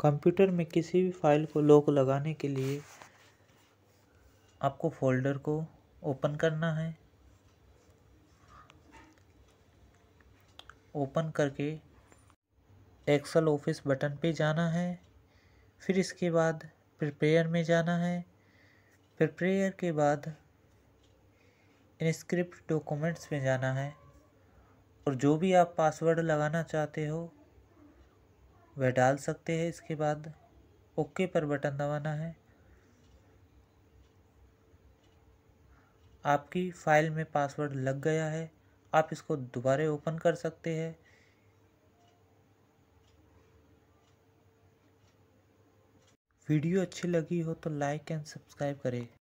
computer में किसी भी फाइल को लॉक लगाने के लिए आपको फोल्डर को ओपन करना है ओपन करके एक्सल ऑफिस बटन पे जाना है फिर इसके बाद प्रिपेयर में जाना है प्रिपेयर के बाद इनस्क्रिप्ट डॉक्यूमेंट्स में जाना है और जो भी आप पासवर्ड लगाना चाहते हो वह डाल सकते हैं इसके बाद ओके पर बटन दबाना है आपकी फ़ाइल में पासवर्ड लग गया है आप इसको दोबारा ओपन कर सकते हैं वीडियो अच्छी लगी हो तो लाइक एंड सब्सक्राइब करें